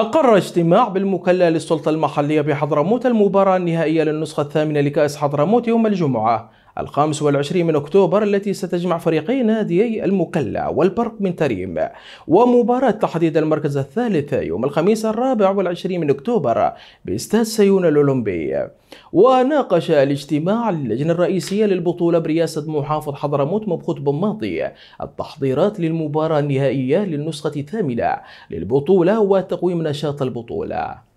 أقر اجتماع بالمكلة للسلطة المحلية بحضرموت المباراة النهائية للنسخة الثامنة لكأس حضرموت يوم الجمعة الخامس والعشرين من أكتوبر التي ستجمع فريقي ناديي المكلا والبرق من تريم ومباراة تحديد المركز الثالث يوم الخميس الرابع والعشرين من أكتوبر باستاد سيون الأولمبي وناقش الاجتماع للجنة الرئيسية للبطولة برئاسة محافظ حضرموت مبخوت بماطي التحضيرات للمباراة النهائية للنسخة الثامنة للبطولة وتقويم نشاط البطولة